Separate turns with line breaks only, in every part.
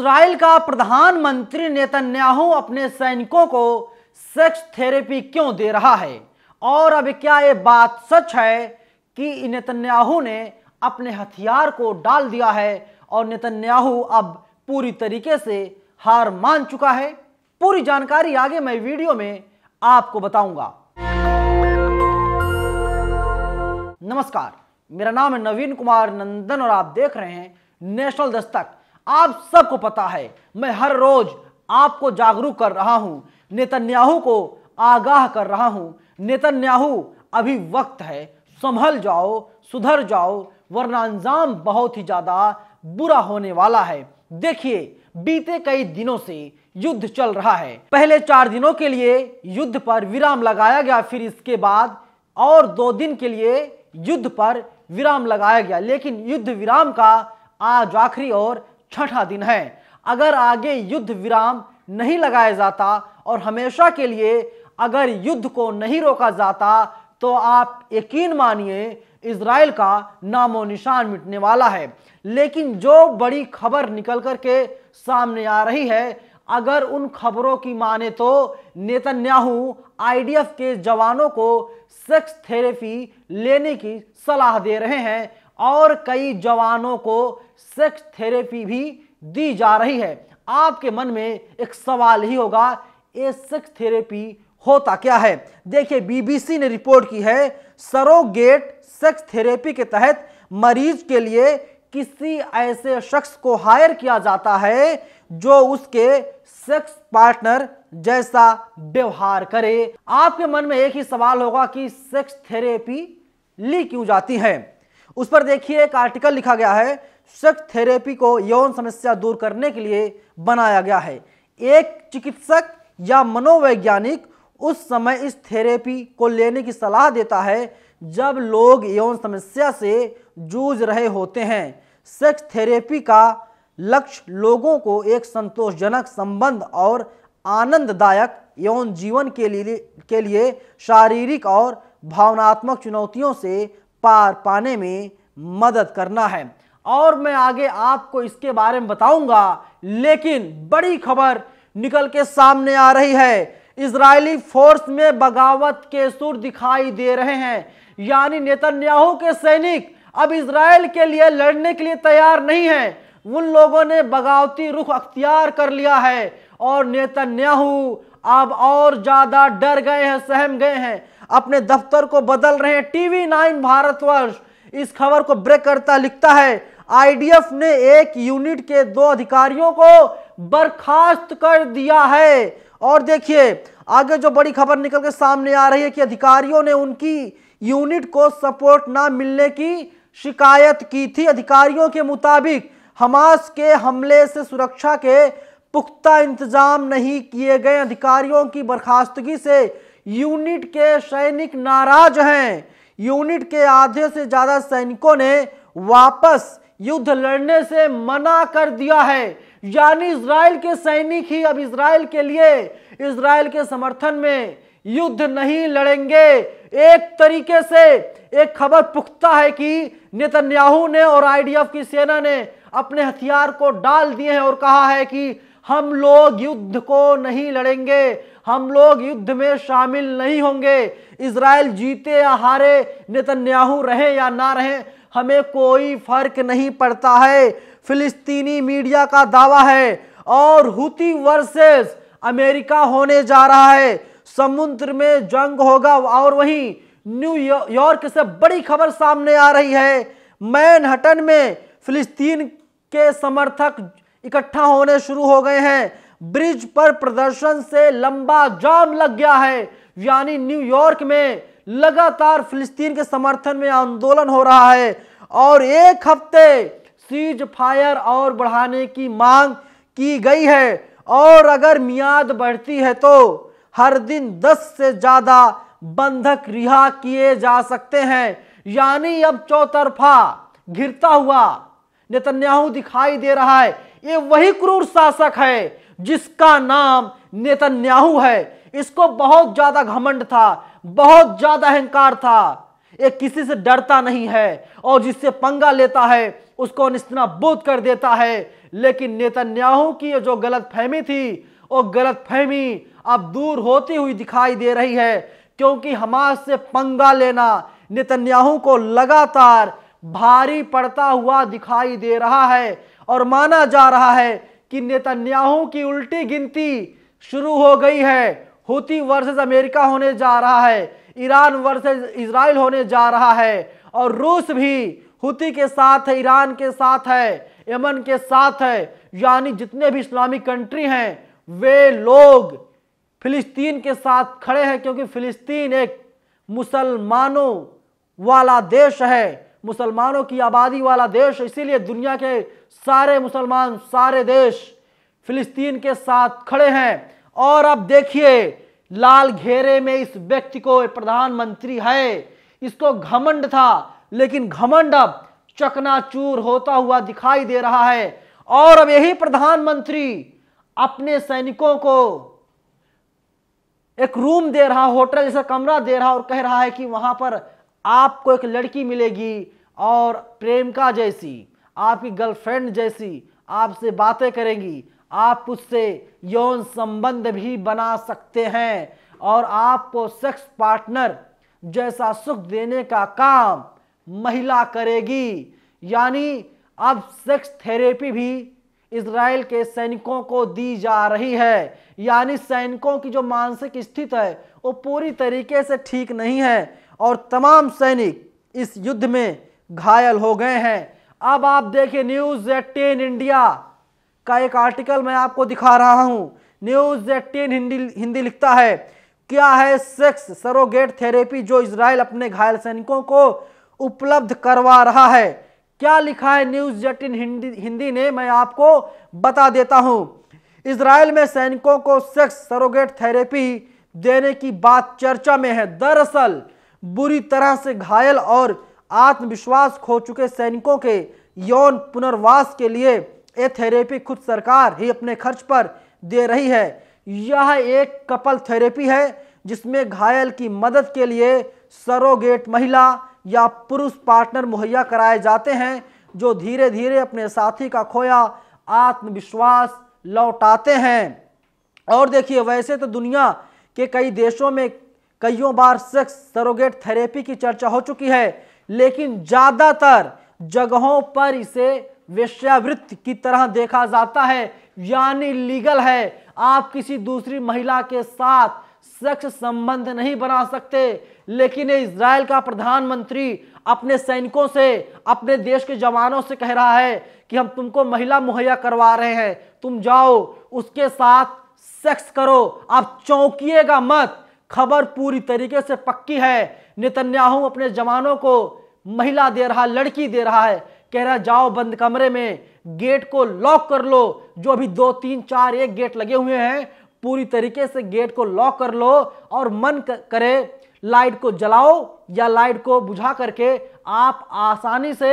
Israel का प्रधानमंत्री Netanyahu अपने सैनिकों को सेक्स थेरेपी क्यों दे रहा है और अब क्या ये बात सच है कि नेतन्याहू ने अपने हथियार को डाल दिया है और नेतन्याहू अब पूरी तरीके से हार मान चुका है पूरी जानकारी आगे मैं वीडियो में आपको बताऊंगा नमस्कार मेरा नाम है नवीन कुमार नंदन और आप देख रहे हैं नेशनल दस्तक आप सबको पता है मैं हर रोज आपको जागरूक कर रहा हूं नेतन्याहू को आगाह कर रहा हूं नेतन्याहू अभी वक्त है संभल जाओ सुधर जाओ वरना अंजाम बहुत ही ज़्यादा बुरा होने वाला है देखिए बीते कई दिनों से युद्ध चल रहा है पहले चार दिनों के लिए युद्ध पर विराम लगाया गया फिर इसके बाद और दो दिन के लिए युद्ध पर विराम लगाया गया लेकिन युद्ध विराम का आज आखिरी और छठा दिन है अगर आगे युद्ध विराम नहीं लगाया जाता और हमेशा के लिए अगर युद्ध को नहीं रोका जाता तो आप यकीन मानिए इसराइल का नामो निशान मिटने वाला है लेकिन जो बड़ी खबर निकल कर के सामने आ रही है अगर उन खबरों की माने तो नेतन्याहू आईडीएफ के जवानों को सेक्स थेरेपी लेने की सलाह दे रहे हैं और कई जवानों को सेक्स थेरेपी भी दी जा रही है आपके मन में एक सवाल ही होगा ये सेक्स थेरेपी होता क्या है देखिए बीबीसी ने रिपोर्ट की है सरोगेट सेक्स थेरेपी के तहत मरीज के लिए किसी ऐसे शख्स को हायर किया जाता है जो उसके सेक्स पार्टनर जैसा व्यवहार करे आपके मन में एक ही सवाल होगा कि सेक्स थेरेपी ली क्यों जाती है उस पर देखिए एक आर्टिकल लिखा गया है सेक्स थेरेपी को यौन समस्या दूर करने के लिए बनाया गया है एक चिकित्सक या मनोवैज्ञानिक उस समय इस थेरेपी को लेने की सलाह देता है जब लोग यौन समस्या से जूझ रहे होते हैं सेक्स थेरेपी का लक्ष्य लोगों को एक संतोषजनक संबंध और आनंददायक यौन जीवन के लिए के लिए शारीरिक और भावनात्मक चुनौतियों से पार पाने में मदद करना है और मैं आगे आपको इसके बारे में बताऊंगा लेकिन बड़ी खबर निकल के सामने आ रही है इजरायली फोर्स में बगावत के सुर दिखाई दे रहे हैं यानी नेतन्याहू के सैनिक अब इसराइल के लिए लड़ने के लिए तैयार नहीं है उन लोगों ने बगावती रुख अख्तियार कर लिया है और नेतन्याहू अब और ज़्यादा डर गए हैं सहम गए हैं अपने दफ्तर को बदल रहे हैं टीवी नाइन भारतवर्ष इस खबर को ब्रेक करता लिखता है आईडीएफ ने एक यूनिट के दो अधिकारियों को बर्खास्त कर दिया है और देखिए आगे जो बड़ी खबर निकल के सामने आ रही है कि अधिकारियों ने उनकी यूनिट को सपोर्ट ना मिलने की शिकायत की थी अधिकारियों के मुताबिक हमास के हमले से सुरक्षा के पुख्ता इंतजाम नहीं किए गए अधिकारियों की बर्खास्तगी से यूनिट के सैनिक नाराज हैं यूनिट के आधे से ज्यादा सैनिकों ने वापस युद्ध लड़ने से मना कर दिया है यानी इसराइल के सैनिक ही अब इसराइल के लिए इसराइल के समर्थन में युद्ध नहीं लड़ेंगे एक तरीके से एक खबर पुख्ता है कि नेतन्याहू ने और आईडीएफ की सेना ने अपने हथियार को डाल दिए हैं और कहा है कि हम लोग युद्ध को नहीं लड़ेंगे हम लोग युद्ध में शामिल नहीं होंगे इसराइल जीते या हारे नेतन्याहू रहे या ना रहे हमें कोई फर्क नहीं पड़ता है फिलिस्तीनी मीडिया का दावा है और हुती वर्सेस अमेरिका होने जा रहा है समुद्र में जंग होगा और वहीं न्यू यॉर्क से बड़ी खबर सामने आ रही है मैनहटन में फिलिस्तीन के समर्थक इकट्ठा होने शुरू हो गए हैं ब्रिज पर प्रदर्शन से लंबा जाम लग गया है यानी न्यूयॉर्क में लगातार फिलिस्तीन के समर्थन में आंदोलन हो रहा है और एक हफ्ते सीज फायर और बढ़ाने की मांग की गई है और अगर मियाद बढ़ती है तो हर दिन 10 से ज़्यादा बंधक रिहा किए जा सकते हैं यानी अब चौतरफा घिरता हुआ नेतन्याहू दिखाई दे रहा है ये वही क्रूर शासक है जिसका नाम नेतन्याहू है इसको बहुत ज्यादा घमंड था बहुत ज्यादा अहंकार था ये किसी से डरता नहीं है और जिससे पंगा लेता है उसको निश्चना बोध कर देता है लेकिन नेतन्याहू की जो गलत फहमी थी वो गलत फहमी अब दूर होती हुई दिखाई दे रही है क्योंकि हमास से पंगा लेना नेतन्याहू को लगातार भारी पड़ता हुआ दिखाई दे रहा है और माना जा रहा है कि नेतन्याहू की उल्टी गिनती शुरू हो गई है हुती वर्सेस अमेरिका होने जा रहा है ईरान वर्सेस इसराइल होने जा रहा है और रूस भी हुती के साथ है ईरान के साथ है यमन के साथ है यानी जितने भी इस्लामिक कंट्री हैं वे लोग फिलिस्तीन के साथ खड़े हैं क्योंकि फिलिस्तीन एक मुसलमानों वाला देश है मुसलमानों की आबादी वाला देश इसीलिए दुनिया के सारे मुसलमान सारे देश फिलिस्तीन के साथ खड़े हैं और अब देखिए लाल घेरे में इस व्यक्ति को प्रधानमंत्री है इसको घमंड था लेकिन घमंड अब चकनाचूर होता हुआ दिखाई दे रहा है और अब यही प्रधानमंत्री अपने सैनिकों को एक रूम दे रहा होटल जैसा कमरा दे रहा और कह रहा है कि वहां पर आपको एक लड़की मिलेगी और प्रेमिका जैसी आपकी गर्लफ्रेंड जैसी आपसे बातें करेंगी आप उससे यौन संबंध भी बना सकते हैं और आपको सेक्स पार्टनर जैसा सुख देने का काम महिला करेगी यानी अब सेक्स थेरेपी भी इसराइल के सैनिकों को दी जा रही है यानी सैनिकों की जो मानसिक स्थिति है वो पूरी तरीके से ठीक नहीं है और तमाम सैनिक इस युद्ध में घायल हो गए हैं अब आप देखें न्यूज़ एटीन इंडिया का एक आर्टिकल मैं आपको दिखा रहा हूं न्यूज़ एटीन हिंदी हिंदी लिखता है क्या है सेक्स सरोगेट थेरेपी जो इसराइल अपने घायल सैनिकों को उपलब्ध करवा रहा है क्या लिखा है न्यूज़ एटीन हिंदी हिंदी ने मैं आपको बता देता हूं इसराइल में सैनिकों को सेक्स सरोगेट थेरेपी देने की बात चर्चा में है दरअसल बुरी तरह से घायल और आत्मविश्वास खो चुके सैनिकों के यौन पुनर्वास के लिए ये थेरेपी खुद सरकार ही अपने खर्च पर दे रही है यह एक कपल थेरेपी है जिसमें घायल की मदद के लिए सरोगेट महिला या पुरुष पार्टनर मुहैया कराए जाते हैं जो धीरे धीरे अपने साथी का खोया आत्मविश्वास लौटाते हैं और देखिए वैसे तो दुनिया के कई देशों में कईयों बार सेक्स सरोगेट थेरेपी की चर्चा हो चुकी है लेकिन ज़्यादातर जगहों पर इसे वेश्यावृत्ति की तरह देखा जाता है यानी लीगल है आप किसी दूसरी महिला के साथ सेक्स संबंध नहीं बना सकते लेकिन इसराइल का प्रधानमंत्री अपने सैनिकों से अपने देश के जवानों से कह रहा है कि हम तुमको महिला मुहैया करवा रहे हैं तुम जाओ उसके साथ सेक्स करो आप चौंकिएगा मत खबर पूरी तरीके से पक्की है नितन्याहू अपने जवानों को महिला दे रहा लड़की दे रहा है कह रहा जाओ बंद कमरे में गेट को लॉक कर लो जो अभी दो तीन चार एक गेट लगे हुए हैं पूरी तरीके से गेट को लॉक कर लो और मन करे लाइट को जलाओ या लाइट को बुझा करके आप आसानी से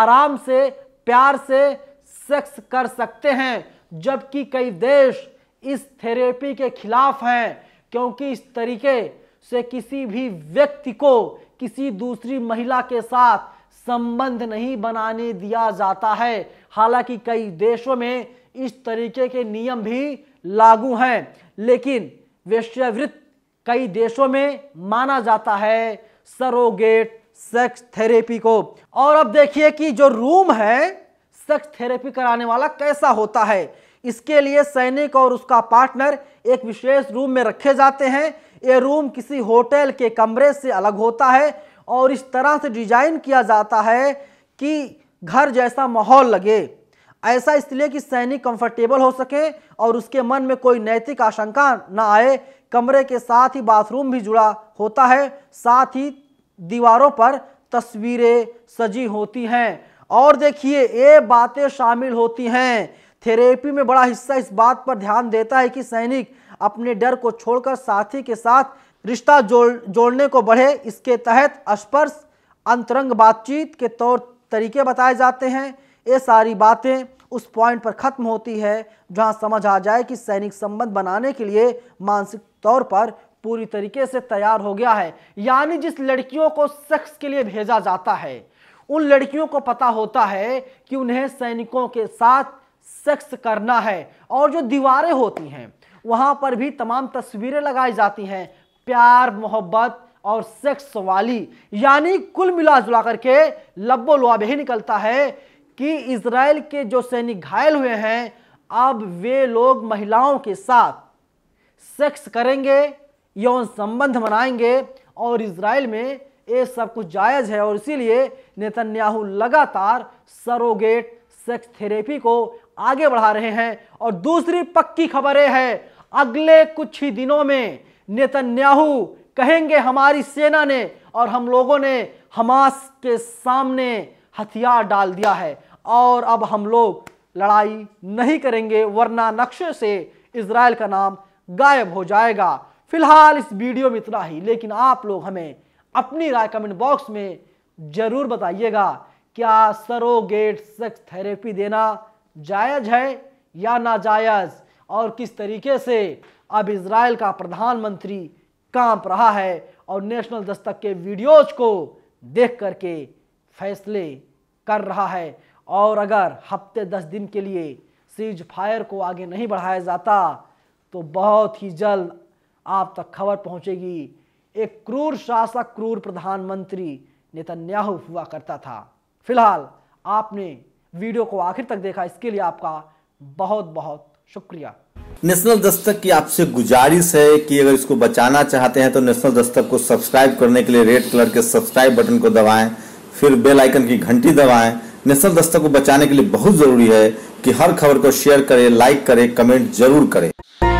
आराम से प्यार से सेक्स कर सकते हैं जबकि कई देश इस थेरेपी के खिलाफ हैं क्योंकि इस तरीके से किसी भी व्यक्ति को किसी दूसरी महिला के साथ संबंध नहीं बनाने दिया जाता है हालांकि कई देशों में इस तरीके के नियम भी लागू हैं लेकिन वेश्यावृत्त कई देशों में माना जाता है सरोगेट सेक्स थेरेपी को और अब देखिए कि जो रूम है सेक्स थेरेपी कराने वाला कैसा होता है इसके लिए सैनिक और उसका पार्टनर एक विशेष रूम में रखे जाते हैं ये रूम किसी होटल के कमरे से अलग होता है और इस तरह से डिजाइन किया जाता है कि घर जैसा माहौल लगे ऐसा इसलिए कि सैनिक कंफर्टेबल हो सके और उसके मन में कोई नैतिक आशंका ना आए कमरे के साथ ही बाथरूम भी जुड़ा होता है साथ ही दीवारों पर तस्वीरें सजी होती हैं और देखिए ये बातें शामिल होती हैं थेरेपी में बड़ा हिस्सा इस बात पर ध्यान देता है कि सैनिक अपने डर को छोड़कर साथी के साथ रिश्ता जोड़ जोड़ने को बढ़े इसके तहत स्पर्श अंतरंग बातचीत के तौर तरीके बताए जाते हैं ये सारी बातें उस पॉइंट पर ख़त्म होती है जहां समझ आ जाए कि सैनिक संबंध बनाने के लिए मानसिक तौर पर पूरी तरीके से तैयार हो गया है यानी जिस लड़कियों को सेक्स के लिए भेजा जाता है उन लड़कियों को पता होता है कि उन्हें सैनिकों के साथ सेक्स करना है और जो दीवारें होती हैं वहाँ पर भी तमाम तस्वीरें लगाई जाती हैं प्यार मोहब्बत और सेक्स वाली यानी कुल मिला जुला करके लब्बो लुआब ही निकलता है कि इसराइल के जो सैनिक घायल हुए हैं अब वे लोग महिलाओं के साथ सेक्स करेंगे यौन संबंध बनाएंगे और इसराइल में ये सब कुछ जायज़ है और इसीलिए नेतन्याहू लगातार सरोगेट सेक्स थेरेपी को आगे बढ़ा रहे हैं और दूसरी पक्की खबरें हैं अगले कुछ ही दिनों में नेतन्याहू कहेंगे हमारी सेना ने और हम लोगों ने हमास के सामने हथियार डाल दिया है और अब हम लोग लड़ाई नहीं करेंगे वरना नक्शे से इसराइल का नाम गायब हो जाएगा फिलहाल इस वीडियो में इतना ही लेकिन आप लोग हमें अपनी राय कमेंट बॉक्स में ज़रूर बताइएगा क्या सरोगेट सेक्स थेरेपी देना जायज है या नाजायज और किस तरीके से अब इसराइल का प्रधानमंत्री कांप रहा है और नेशनल दस्तक के वीडियोज को देख करके फैसले कर रहा है और अगर हफ्ते दस दिन के लिए सीज फायर को आगे नहीं बढ़ाया जाता तो बहुत ही जल्द आप तक खबर पहुंचेगी एक क्रूर शासक क्रूर प्रधानमंत्री नेतन्याहू हुआ करता था फिलहाल आपने वीडियो को आखिर तक देखा इसके लिए आपका बहुत बहुत शुक्रिया नेशनल दस्तक की आपसे गुजारिश है कि अगर इसको बचाना चाहते हैं तो नेशनल दस्तक को सब्सक्राइब करने के लिए रेड कलर के सब्सक्राइब बटन को दबाएं फिर बेल आइकन की घंटी दबाएं नेशनल दस्तक को बचाने के लिए बहुत ज़रूरी है कि हर खबर को शेयर करें लाइक करें कमेंट जरूर करें